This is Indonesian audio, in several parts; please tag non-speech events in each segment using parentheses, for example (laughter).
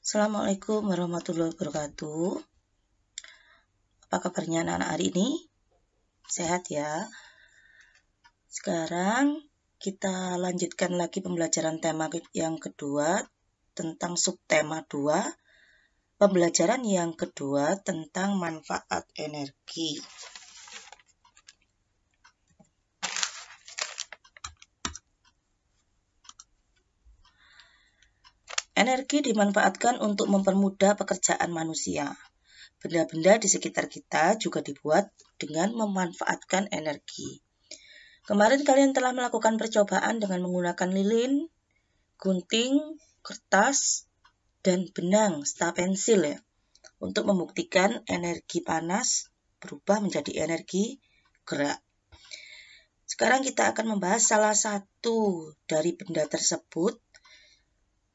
Assalamualaikum warahmatullahi wabarakatuh. Apa kabarnya anak-anak hari ini? Sehat ya? Sekarang kita lanjutkan lagi pembelajaran tema yang kedua tentang subtema 2. Pembelajaran yang kedua tentang manfaat energi. Energi dimanfaatkan untuk mempermudah pekerjaan manusia. Benda-benda di sekitar kita juga dibuat dengan memanfaatkan energi. Kemarin kalian telah melakukan percobaan dengan menggunakan lilin, gunting, kertas, dan benang serta pensil ya, untuk membuktikan energi panas berubah menjadi energi gerak. Sekarang kita akan membahas salah satu dari benda tersebut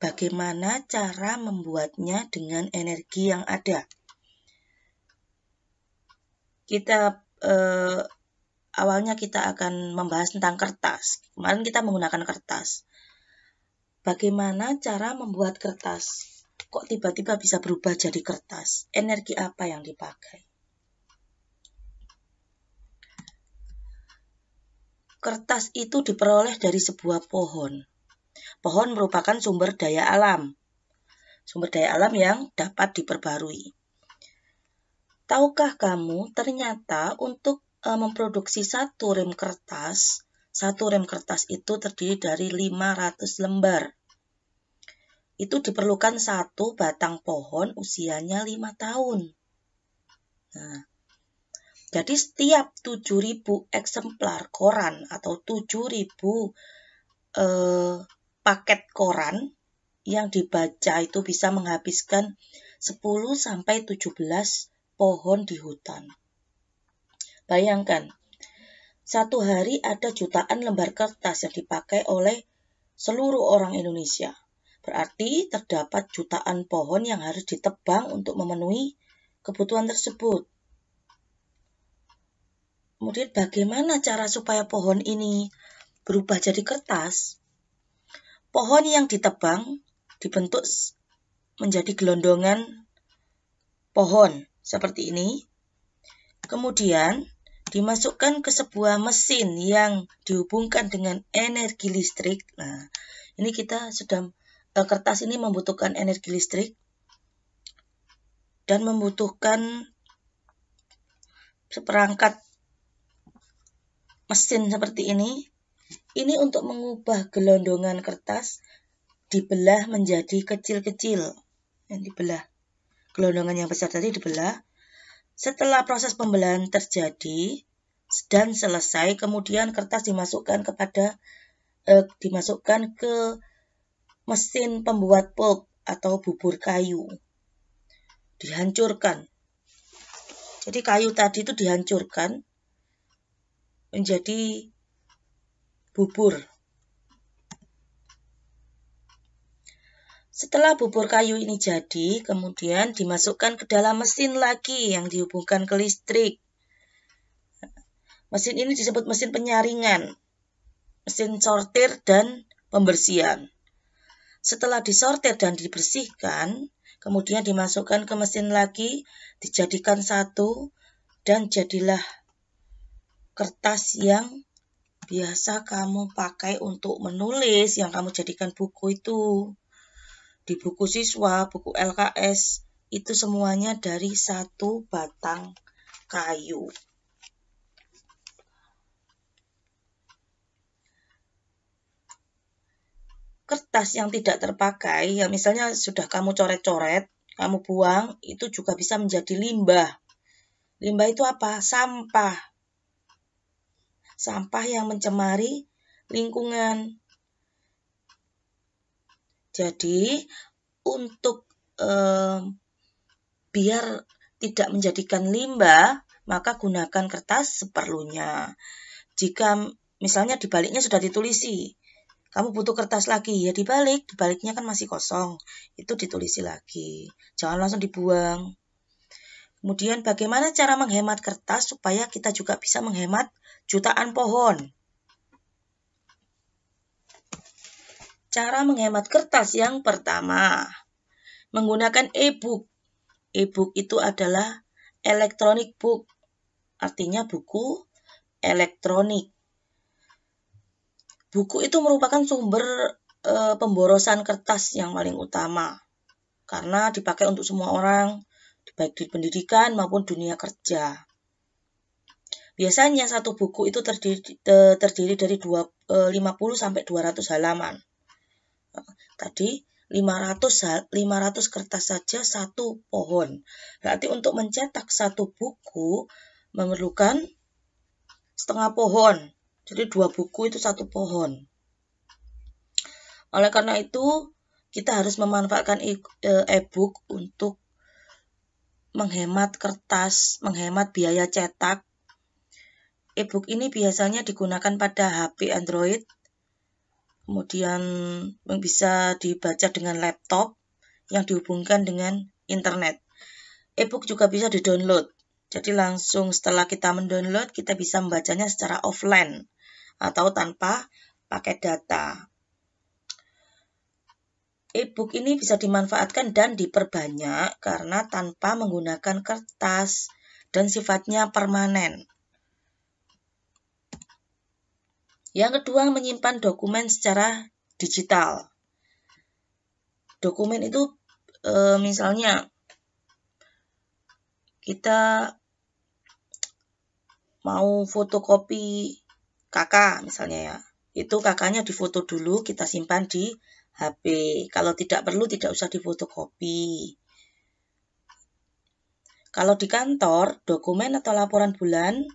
bagaimana cara membuatnya dengan energi yang ada. Kita eh, awalnya kita akan membahas tentang kertas. Kemarin kita menggunakan kertas. Bagaimana cara membuat kertas? Kok tiba-tiba bisa berubah jadi kertas? Energi apa yang dipakai? Kertas itu diperoleh dari sebuah pohon Pohon merupakan sumber daya alam. Sumber daya alam yang dapat diperbarui. Tahukah kamu ternyata untuk e, memproduksi satu rem kertas, satu rem kertas itu terdiri dari 500 lembar. Itu diperlukan satu batang pohon usianya 5 tahun. Nah, jadi setiap 7.000 eksemplar koran atau 7.000 eh, paket koran yang dibaca itu bisa menghabiskan 10 sampai 17 pohon di hutan. Bayangkan, satu hari ada jutaan lembar kertas yang dipakai oleh seluruh orang Indonesia. Berarti terdapat jutaan pohon yang harus ditebang untuk memenuhi kebutuhan tersebut. Kemudian bagaimana cara supaya pohon ini berubah jadi kertas? Pohon yang ditebang dibentuk menjadi gelondongan pohon seperti ini. Kemudian dimasukkan ke sebuah mesin yang dihubungkan dengan energi listrik. Nah, ini kita sudah e, kertas ini membutuhkan energi listrik dan membutuhkan seperangkat mesin seperti ini ini untuk mengubah gelondongan kertas dibelah menjadi kecil-kecil. Yang dibelah. Gelondongan yang besar tadi dibelah. Setelah proses pembelahan terjadi dan selesai, kemudian kertas dimasukkan kepada eh, dimasukkan ke mesin pembuat pulp atau bubur kayu. Dihancurkan. Jadi kayu tadi itu dihancurkan menjadi bubur. Setelah bubur kayu ini jadi, kemudian dimasukkan ke dalam mesin lagi yang dihubungkan ke listrik. Mesin ini disebut mesin penyaringan, mesin sortir dan pembersihan. Setelah disortir dan dibersihkan, kemudian dimasukkan ke mesin lagi, dijadikan satu, dan jadilah kertas yang biasa kamu pakai untuk menulis yang kamu jadikan buku itu. Di buku siswa, buku LKS, itu semuanya dari satu batang kayu. Kertas yang tidak terpakai, ya misalnya sudah kamu coret-coret, kamu buang, itu juga bisa menjadi limbah. Limbah itu apa? Sampah sampah yang mencemari lingkungan. Jadi, untuk eh, biar tidak menjadikan limbah, maka gunakan kertas seperlunya. Jika misalnya dibaliknya sudah ditulisi, kamu butuh kertas lagi, ya dibalik, dibaliknya kan masih kosong, itu ditulisi lagi. Jangan langsung dibuang. Kemudian bagaimana cara menghemat kertas supaya kita juga bisa menghemat jutaan pohon. Cara menghemat kertas yang pertama, menggunakan e-book. E-book itu adalah electronic book, artinya buku elektronik. Buku itu merupakan sumber e, pemborosan kertas yang paling utama karena dipakai untuk semua orang, baik di pendidikan maupun dunia kerja. Biasanya satu buku itu terdiri, terdiri dari 50 e, sampai 200 halaman. Tadi 500 500 kertas saja satu pohon. Berarti untuk mencetak satu buku memerlukan setengah pohon. Jadi dua buku itu satu pohon. Oleh karena itu, kita harus memanfaatkan e, e-book untuk menghemat kertas, menghemat biaya cetak Ebook ini biasanya digunakan pada HP Android, kemudian bisa dibaca dengan laptop yang dihubungkan dengan internet. E-book juga bisa di download, Jadi langsung setelah kita mendownload, kita bisa membacanya secara offline atau tanpa paket data. E-book ini bisa dimanfaatkan dan diperbanyak karena tanpa menggunakan kertas dan sifatnya permanen. Yang kedua, menyimpan dokumen secara digital. Dokumen itu e, misalnya kita mau fotokopi kakak misalnya ya. Itu kakaknya difoto dulu kita simpan di HP. Kalau tidak perlu tidak usah difotokopi. Kalau di kantor, dokumen atau laporan bulan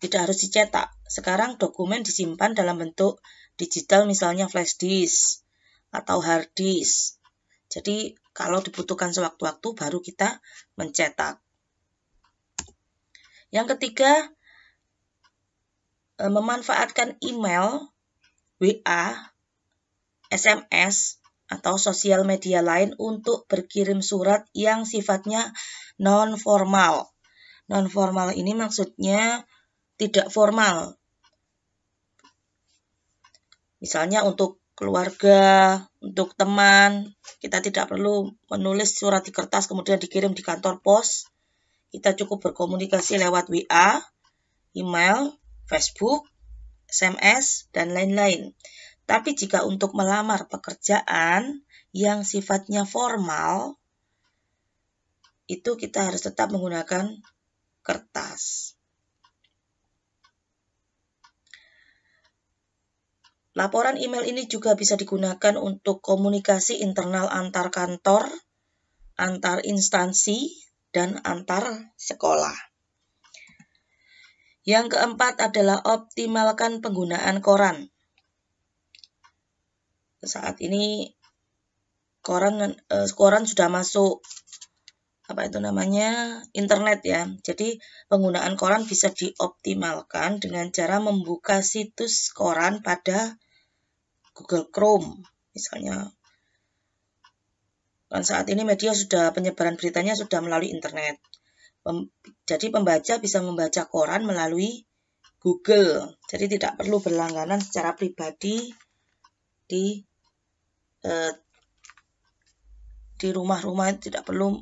tidak harus dicetak. Sekarang dokumen disimpan dalam bentuk digital misalnya flash disk atau hard disk. Jadi kalau dibutuhkan sewaktu-waktu baru kita mencetak. Yang ketiga, e, memanfaatkan email, WA, SMS, atau sosial media lain untuk berkirim surat yang sifatnya non-formal. Non-formal ini maksudnya tidak formal. Misalnya untuk keluarga, untuk teman, kita tidak perlu menulis surat di kertas kemudian dikirim di kantor pos. Kita cukup berkomunikasi lewat WA, email, Facebook, SMS, dan lain-lain. Tapi jika untuk melamar pekerjaan yang sifatnya formal, itu kita harus tetap menggunakan kertas. Laporan email ini juga bisa digunakan untuk komunikasi internal antar kantor, antar instansi, dan antar sekolah. Yang keempat adalah optimalkan penggunaan koran. Saat ini koran eh, koran sudah masuk apa itu namanya internet ya. Jadi penggunaan koran bisa dioptimalkan dengan cara membuka situs koran pada Google Chrome misalnya. Dan saat ini media sudah penyebaran beritanya sudah melalui internet. Pem, jadi pembaca bisa membaca koran melalui Google. Jadi tidak perlu berlangganan secara pribadi di eh, di rumah-rumah tidak perlu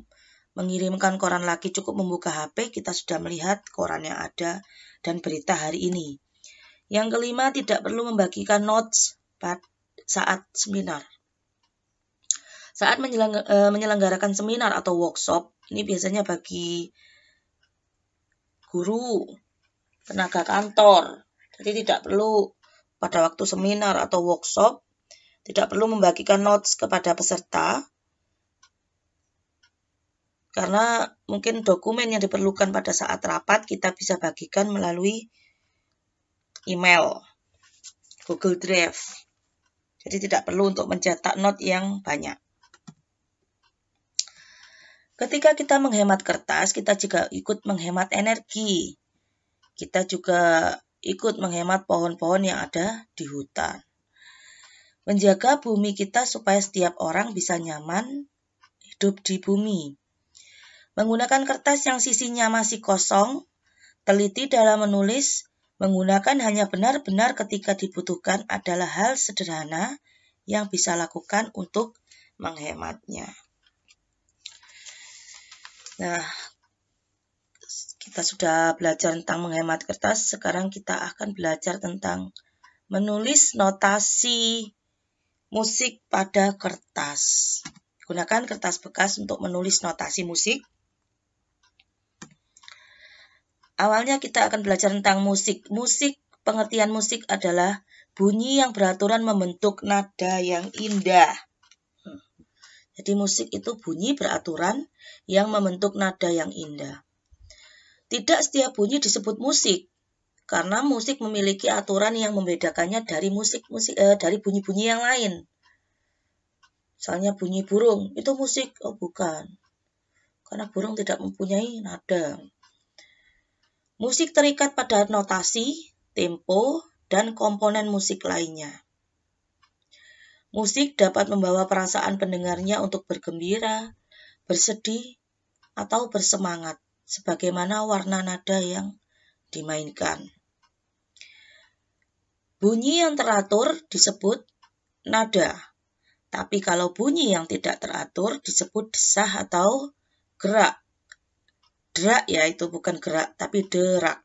mengirimkan koran lagi cukup membuka HP, kita sudah melihat koran yang ada dan berita hari ini. Yang kelima, tidak perlu membagikan notes saat seminar. Saat e, menyelenggarakan seminar atau workshop, ini biasanya bagi guru, tenaga kantor. Jadi tidak perlu pada waktu seminar atau workshop, tidak perlu membagikan notes kepada peserta, karena mungkin dokumen yang diperlukan pada saat rapat kita bisa bagikan melalui email, Google Drive. Jadi tidak perlu untuk mencetak not yang banyak. Ketika kita menghemat kertas, kita juga ikut menghemat energi. Kita juga ikut menghemat pohon-pohon yang ada di hutan. Menjaga bumi kita supaya setiap orang bisa nyaman hidup di bumi. Menggunakan kertas yang sisinya masih kosong, teliti dalam menulis, menggunakan hanya benar-benar ketika dibutuhkan adalah hal sederhana yang bisa lakukan untuk menghematnya. Nah, kita sudah belajar tentang menghemat kertas, sekarang kita akan belajar tentang menulis notasi musik pada kertas. Gunakan kertas bekas untuk menulis notasi musik. Awalnya kita akan belajar tentang musik. Musik, pengertian musik adalah bunyi yang beraturan membentuk nada yang indah. Jadi musik itu bunyi beraturan yang membentuk nada yang indah. Tidak setiap bunyi disebut musik karena musik memiliki aturan yang membedakannya dari musik musik eh, dari bunyi-bunyi yang lain. Misalnya bunyi burung itu musik, oh bukan. Karena burung tidak mempunyai nada. Musik terikat pada notasi, tempo, dan komponen musik lainnya. Musik dapat membawa perasaan pendengarnya untuk bergembira, bersedih, atau bersemangat, sebagaimana warna nada yang dimainkan. Bunyi yang teratur disebut nada, tapi kalau bunyi yang tidak teratur disebut desah atau gerak derak ya itu bukan gerak tapi derak.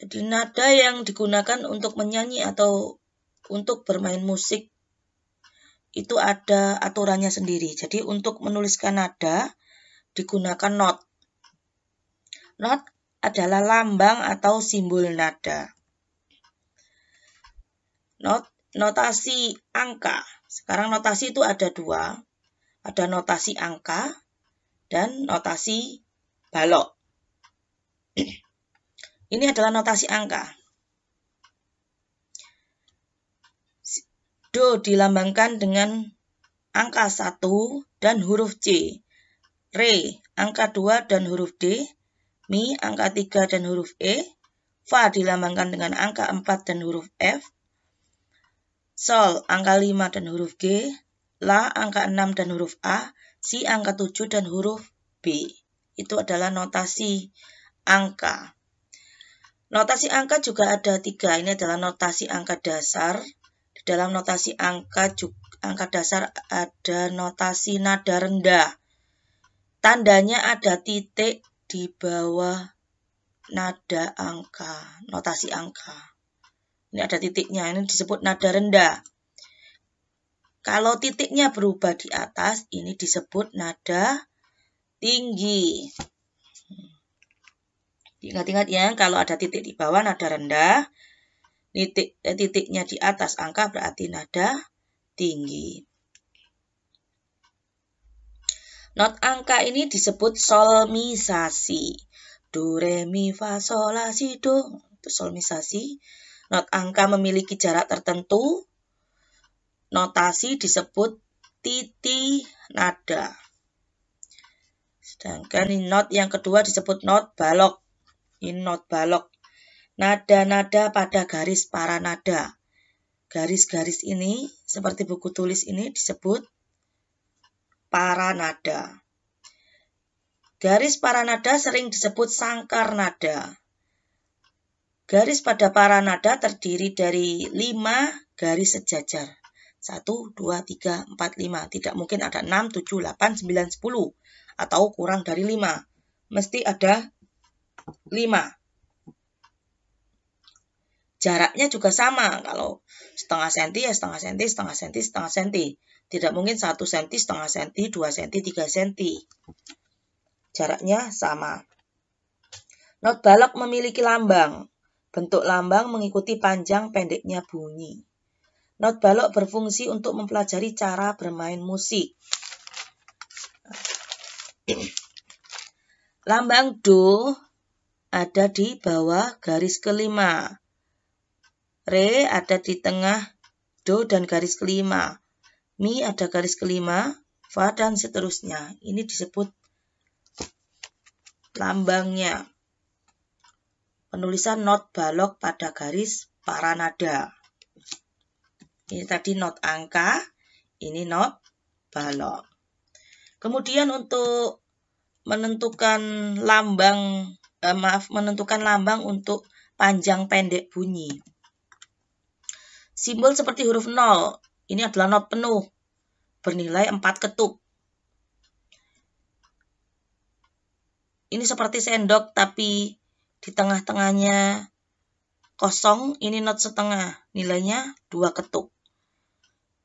Jadi nada yang digunakan untuk menyanyi atau untuk bermain musik itu ada aturannya sendiri. Jadi untuk menuliskan nada digunakan not. Not adalah lambang atau simbol nada. Not, notasi angka. Sekarang notasi itu ada dua. Ada notasi angka dan notasi balok. (clears throat) Ini adalah notasi angka. Do dilambangkan dengan angka 1 dan huruf C. Re angka 2 dan huruf D. Mi angka 3 dan huruf E. Fa dilambangkan dengan angka 4 dan huruf F. Sol angka 5 dan huruf G. La angka 6 dan huruf A. Si angka 7 dan huruf B itu adalah notasi angka. Notasi angka juga ada tiga. Ini adalah notasi angka dasar. Di dalam notasi angka angka dasar ada notasi nada rendah. Tandanya ada titik di bawah nada angka, notasi angka. Ini ada titiknya, ini disebut nada rendah. Kalau titiknya berubah di atas, ini disebut nada tinggi. Ingat-ingat ya, kalau ada titik di bawah nada rendah, titik, eh, titiknya di atas angka berarti nada tinggi. Not angka ini disebut solmisasi. Do, re, mi, fa, sol, la, si, do. Itu solmisasi. Not angka memiliki jarak tertentu notasi disebut titi nada. Sedangkan in not yang kedua disebut not balok. In not balok. Nada-nada pada garis para nada. Garis-garis ini seperti buku tulis ini disebut para nada. Garis para nada sering disebut sangkar nada. Garis pada para nada terdiri dari lima garis sejajar. 1, 2, 3, 4, 5. Tidak mungkin ada 6, 7, 8, 9, 10. Atau kurang dari 5. Mesti ada 5. Jaraknya juga sama. Kalau setengah senti ya setengah senti, setengah senti, setengah senti. Tidak mungkin 1 senti, setengah senti, 2 senti, 3 senti. Jaraknya sama. Not balok memiliki lambang. Bentuk lambang mengikuti panjang pendeknya bunyi. Not balok berfungsi untuk mempelajari cara bermain musik. Lambang Do ada di bawah garis kelima. Re ada di tengah Do dan garis kelima. Mi ada garis kelima, Fa dan seterusnya. Ini disebut lambangnya. Penulisan not balok pada garis paranada. Ini tadi not angka, ini not balok. Kemudian untuk menentukan lambang eh, maaf menentukan lambang untuk panjang pendek bunyi. Simbol seperti huruf 0 ini adalah not penuh bernilai 4 ketuk. Ini seperti sendok tapi di tengah-tengahnya kosong, ini not setengah, nilainya 2 ketuk.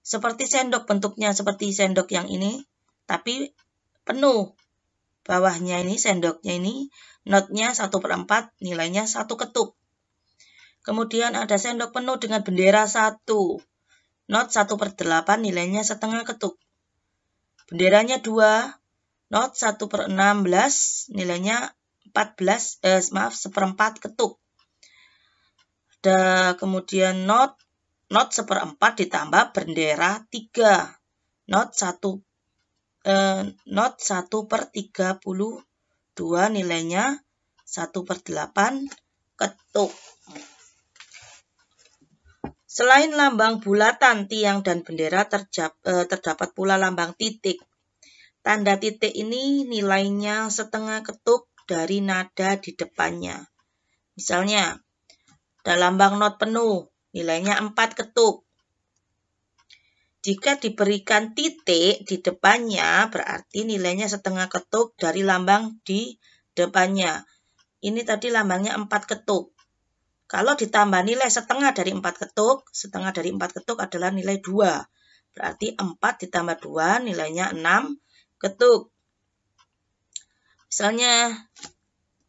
Seperti sendok bentuknya, seperti sendok yang ini, tapi penuh. Bawahnya ini, sendoknya ini, notnya 1 per 4, nilainya 1 ketuk Kemudian ada sendok penuh dengan bendera 1. Not 1 per 8, nilainya setengah ketuk Benderanya 2, not 1 per 16, nilainya 14, eh, maaf, 1 per 4 ketuk Ada kemudian not Not seperempat ditambah bendera 3. Not 1, eh, not 1 per 32 nilainya 1 per 8 ketuk. Selain lambang bulatan, tiang, dan bendera eh, terdapat pula lambang titik. Tanda titik ini nilainya setengah ketuk dari nada di depannya. Misalnya, dalam lambang not penuh, Nilainya 4 ketuk. Jika diberikan titik di depannya, berarti nilainya setengah ketuk dari lambang di depannya. Ini tadi lambangnya 4 ketuk. Kalau ditambah nilai setengah dari 4 ketuk, setengah dari 4 ketuk adalah nilai 2. Berarti 4 ditambah 2 nilainya 6 ketuk. Misalnya,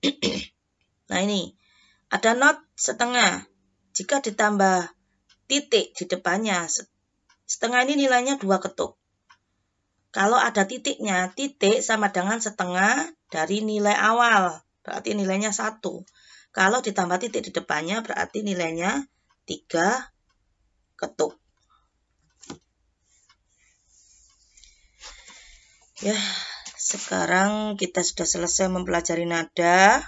(clears throat) nah ini, ada not setengah. Jika ditambah titik di depannya, setengah ini nilainya dua ketuk. Kalau ada titiknya, titik sama dengan setengah dari nilai awal, berarti nilainya satu. Kalau ditambah titik di depannya, berarti nilainya tiga ketuk. Ya, sekarang kita sudah selesai mempelajari nada.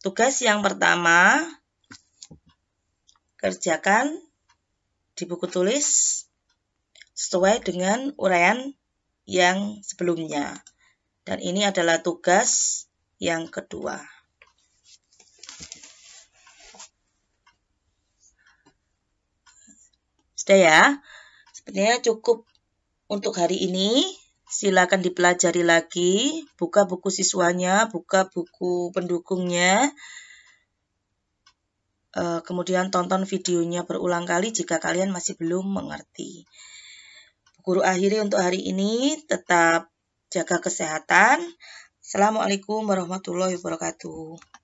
Tugas yang pertama, dikerjakan di buku tulis sesuai dengan uraian yang sebelumnya. Dan ini adalah tugas yang kedua. Sudah ya? Sepertinya cukup untuk hari ini. Silakan dipelajari lagi, buka buku siswanya, buka buku pendukungnya. Eh, kemudian tonton videonya berulang kali jika kalian masih belum mengerti. Guru akhiri untuk hari ini, tetap jaga kesehatan. Assalamualaikum warahmatullahi wabarakatuh.